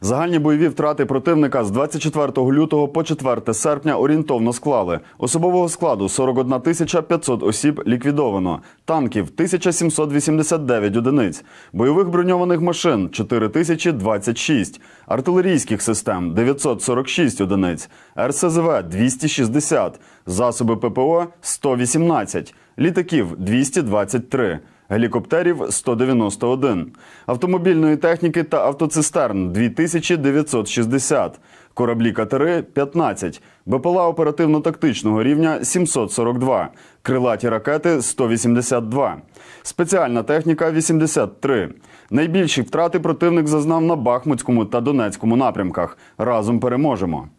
Загальні бойові втрати противника з 24 лютого по 4 серпня орієнтовно склали. Особового складу 41 тисяча 500 осіб ліквідовано, танків 1789 одиниць, бойових броньованих машин 4026, артилерійських систем 946 одиниць, РСЗВ 260, засоби ППО 118, літаків 223, гелікоптерів 191, автомобільної техніки та автоцистерн 2960, кораблі катери 15, БПЛА оперативно-тактичного рівня 742, крилаті ракети 182, спеціальна техніка 83. Найбільші втрати противник зазнав на Бахмутському та Донецькому напрямках. Разом переможемо.